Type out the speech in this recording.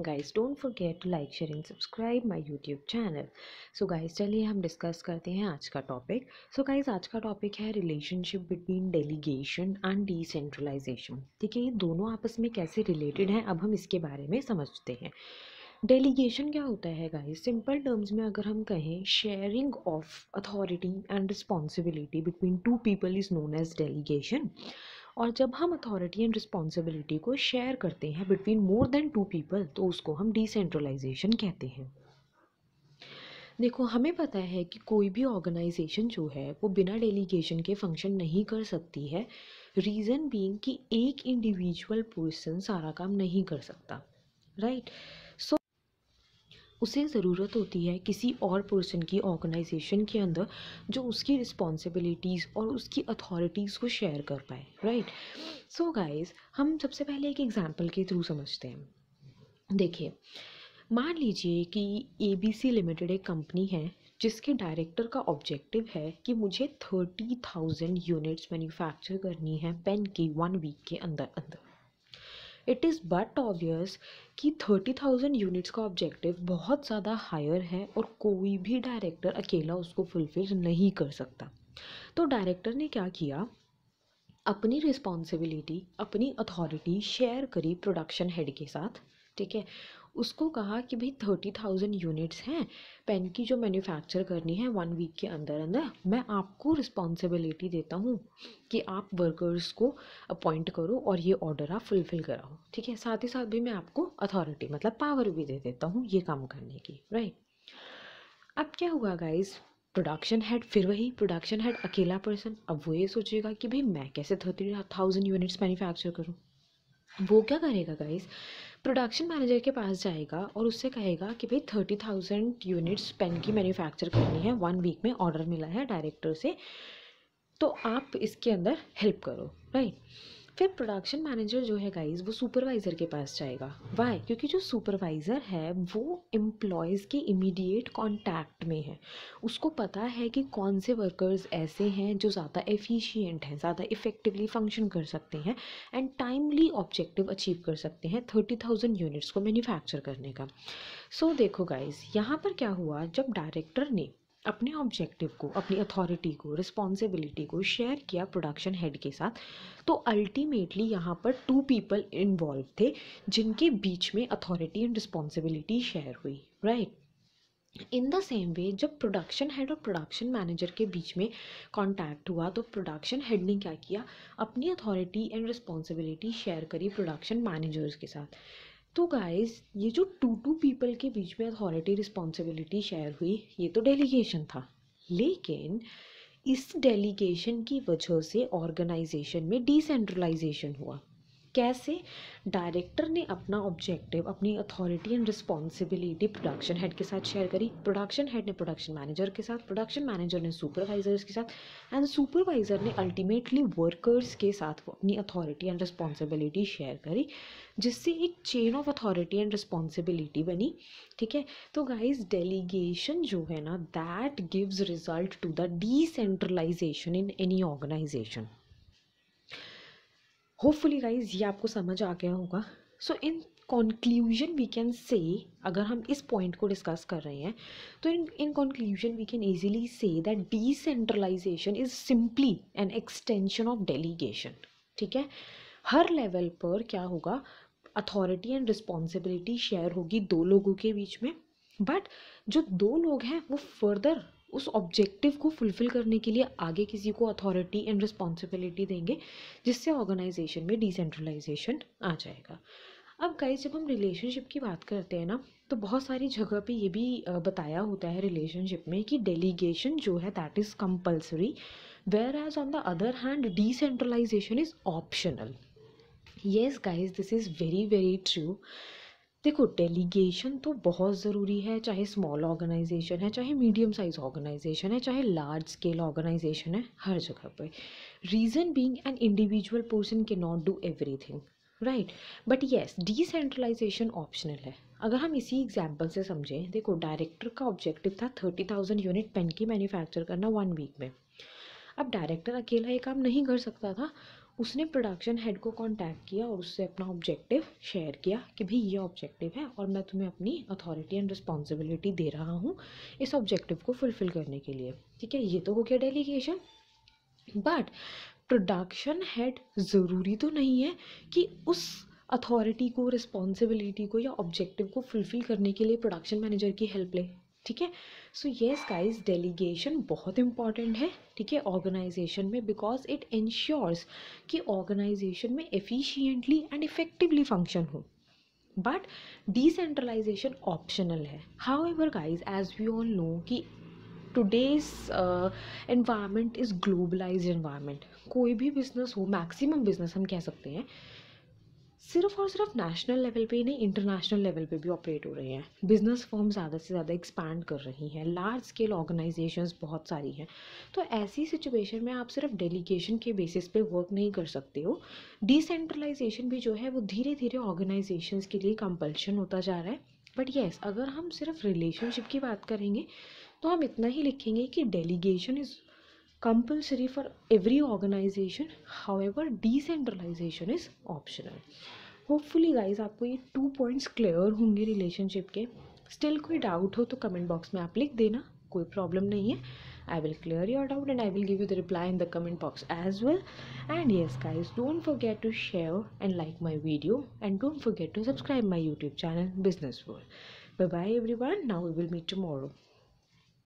Guys don't forget to like share and subscribe my YouTube channel so guys चलिए हम discuss करते हैं आज का टॉपिक सो गाइज गाइस आज का टॉपिक है relationship between delegation and decentralization ठीक है ये दोनों आपस में कैसे रिलेटेड हैं अब हम इसके बारे में समझते हैं डेलीगेशन क्या होता है गाइस सिंपल टर्म्स में अगर हम कहें sharing of authority and responsibility between two people is known as delegation और जब हम अथॉरिटी एंड रिस्पॉन्सिबिलिटी को शेयर करते हैं between more than two people तो उसको हम डिसेंट्रलाइजेशन कहते हैं देखो हमें पता है कि कोई भी ऑर्गेनाइजेशन जो है वो बिना डेलीगेशन के फंक्शन नहीं कर सकती है रीज़न बीइंग कि एक इंडिविजुअल पर्सन सारा काम नहीं कर सकता राइट right? उसे ज़रूरत होती है किसी और पर्सन की ऑर्गेनाइजेशन के अंदर जो उसकी रिस्पॉन्सिबिलिटीज़ और उसकी अथॉरिटीज़ को शेयर कर पाए राइट सो गाइज हम सबसे पहले एक एग्ज़ाम्पल के थ्रू समझते हैं देखिए मान लीजिए कि ए बी सी लिमिटेड एक कंपनी है जिसके डायरेक्टर का ऑब्जेक्टिव है कि मुझे थर्टी थाउजेंड यूनिट्स मैन्युफैक्चर करनी है पेन की वन वीक के अंदर अंदर इट इज़ बट ऑबियस कि थर्टी थाउजेंड यूनिट्स का ऑब्जेक्टिव बहुत ज़्यादा हायर है और कोई भी डायरेक्टर अकेला उसको फुलफिल नहीं कर सकता तो डायरेक्टर ने क्या किया अपनी रिस्पॉन्सिबिलिटी अपनी अथॉरिटी शेयर करी प्रोडक्शन हेड के साथ ठीक है उसको कहा कि भाई थर्टी थाउजेंड यूनिट्स हैं पेन की जो मैन्युफैक्चर करनी है वन वीक के अंदर अंदर मैं आपको रिस्पॉन्सिबिलिटी देता हूँ कि आप वर्कर्स को अपॉइंट करो और ये ऑर्डर आप फुलफ़िल कराओ ठीक है साथ ही साथ भी मैं आपको अथॉरिटी मतलब पावर भी दे देता हूँ ये काम करने की राइट अब क्या हुआ गाइज़ प्रोडक्शन हेड फिर वही प्रोडक्शन हेड अकेला पर्सन अब वो ये सोचेगा कि भाई मैं कैसे थर्टी थाउजेंड यूनिट्स मैन्युफैक्चर करूँ वो क्या करेगा गाइस प्रोडक्शन मैनेजर के पास जाएगा और उससे कहेगा कि भाई थर्टी थाउजेंड यूनिट्स पेन की मैन्युफैक्चर करनी है वन वीक में ऑर्डर मिला है डायरेक्टर से तो आप इसके अंदर हेल्प करो राइट फिर प्रोडक्शन मैनेजर जो है गाइज वो सुपरवाइज़र के पास जाएगा वाई क्योंकि जो सुपरवाइज़र है वो एम्प्लॉयज़ के इमीडिएट कांटेक्ट में है उसको पता है कि कौन से वर्कर्स ऐसे हैं जो ज़्यादा एफिशिएंट हैं ज़्यादा इफ़ेक्टिवली फंक्शन कर सकते हैं एंड टाइमली ऑब्जेक्टिव अचीव कर सकते हैं थर्टी थाउजेंड यूनिट्स को मैन्युफैक्चर करने का सो so, देखो गाइज यहाँ पर क्या हुआ जब डायरेक्टर ने अपने ऑब्जेक्टिव को अपनी अथॉरिटी को रिस्पॉन्सिबिलिटी को शेयर किया प्रोडक्शन हेड के साथ तो अल्टीमेटली यहाँ पर टू पीपल इन्वॉल्व थे जिनके बीच में अथॉरिटी एंड रिस्पॉन्सिबिलिटी शेयर हुई right right? In the same way जब प्रोडक्शन हेड और प्रोडक्शन मैनेजर के बीच में कांटेक्ट हुआ तो प्रोडक्शन हेड ने क्या किया अपनी अथॉरिटी एंड रिस्पॉन्सिबिलिटी शेयर करी प्रोडक्शन मैनेजर्स के साथ तो गाइस ये जो टू टू पीपल के बीच में अथॉरिटी रिस्पॉन्सिबिलिटी शेयर हुई ये तो डेलीगेशन था लेकिन इस डेलीगेशन की वजह से ऑर्गेनाइजेशन में डिसेंट्रलाइजेशन हुआ कैसे डायरेक्टर ने अपना ऑब्जेक्टिव अपनी authority and responsibility production head के साथ शेयर करी प्रोडक्शन हेड ने प्रोडक्शन मैनेजर के साथ प्रोडक्शन मैनेजर ने सुपरवाइजर्स के साथ एंड सुपरवाइजर ने अल्टीमेटली वर्कर्स के साथ वो अपनी अथॉरिटी एंड रिस्पॉन्सिबिलिटी शेयर करी जिससे एक chain of authority and responsibility बनी ठीक है तो गाइज डेलीगेशन जो है ना that gives result to the decentralization in any organization hopefully guys ये आपको समझ आ गया होगा so in conclusion we can say अगर हम इस पॉइंट को डिस्कस कर रहे हैं तो in in conclusion we can easily say that decentralization is simply an extension of delegation ठीक है हर लेवल पर क्या होगा अथॉरिटी एंड रिस्पॉन्सिबिलिटी शेयर होगी दो लोगों के बीच में बट जो दो लोग हैं वो फर्दर उस ऑब्जेक्टिव को फुलफिल करने के लिए आगे किसी को अथॉरिटी एंड रिस्पॉन्सिबिलिटी देंगे जिससे ऑर्गेनाइजेशन में डिसेंट्रलाइजेशन आ जाएगा अब गाइस जब हम रिलेशनशिप की बात करते हैं ना तो बहुत सारी जगह पे ये भी बताया होता है रिलेशनशिप में कि डेलीगेशन जो है that is compulsory whereas on the other hand decentralization is optional yes guys this is very very true देखो डेलीगेशन तो बहुत ज़रूरी है चाहे स्मॉल ऑर्गेनाइजेशन है चाहे मीडियम साइज ऑर्गेनाइजेशन है चाहे लार्ज स्केल ऑर्गेनाइजेशन है हर जगह पर reason being an individual person के not do everything right but yes decentralization optional है अगर हम इसी एग्जाम्पल से समझें देखो डायरेक्टर का ऑब्जेक्टिव था थर्टी थाउजेंड यूनिट पेन की मैन्युफैक्चर करना वन वीक में अब डायरेक्टर अकेला ये काम नहीं कर सकता था उसने प्रोडक्शन हेड को कांटेक्ट किया और उससे अपना ऑब्जेक्टिव शेयर किया कि भाई ये ऑब्जेक्टिव है और मैं तुम्हें अपनी अथॉरिटी एंड रिस्पॉन्सिबिलिटी दे रहा हूँ इस ऑब्जेक्टिव को फुलफ़िल करने के लिए ठीक है ये तो हो गया डेलीगेशन बट प्रोडक्शन हेड ज़रूरी तो नहीं है कि उस अथॉरिटी को रिस्पॉन्सिबिलिटी को या ऑब्जेक्टिव को फुलफ़िल करने के लिए प्रोडक्शन मैनेजर की हेल्प ले ठीक है सो येस गाइज डेलीगेशन बहुत इंपॉर्टेंट है ठीक है ऑर्गेनाइजेशन में बिकॉज इट इंश्योर्स कि ऑर्गेनाइजेशन में एफिशियंटली एंड इफेक्टिवली फंक्शन हो बट डिसेंट्रलाइजेशन ऑप्शनल है however guys as we all know कि today's environment is globalize environment कोई भी बिजनेस हो मैक्सिमम बिजनेस हम कह सकते हैं सिर्फ और सिर्फ नेशनल लेवल पे ही नहीं इंटरनेशनल लेवल पे भी ऑपरेट हो रहे हैं बिजनेस फॉर्म ज़्यादा से ज़्यादा एक्सपैंड कर रही हैं लार्ज स्केल ऑर्गेनाइजेशंस बहुत सारी हैं तो ऐसी सिचुएशन में आप सिर्फ डेलीगेशन के बेसिस पे वर्क नहीं कर सकते हो डिसेंट्रलाइजेशन भी जो है वो धीरे धीरे ऑर्गेनाइजेशन के लिए कंपल्शन होता जा रहा है बट येस अगर हम सिर्फ रिलेशनशिप की बात करेंगे तो हम इतना ही लिखेंगे कि delegation is compulsory for every organization however decentralization is optional hopefully guys आपको ये टू पॉइंट्स क्लियर होंगे रिलेशनशिप के स्टिल कोई डाउट हो तो कमेंट बॉक्स में आप लिख देना कोई प्रॉब्लम नहीं है I will clear your doubt and I will give you the reply in the comment box as well and yes guys don't forget to share and like my video and don't forget to subscribe my YouTube channel business world bye bye everyone now we will meet tomorrow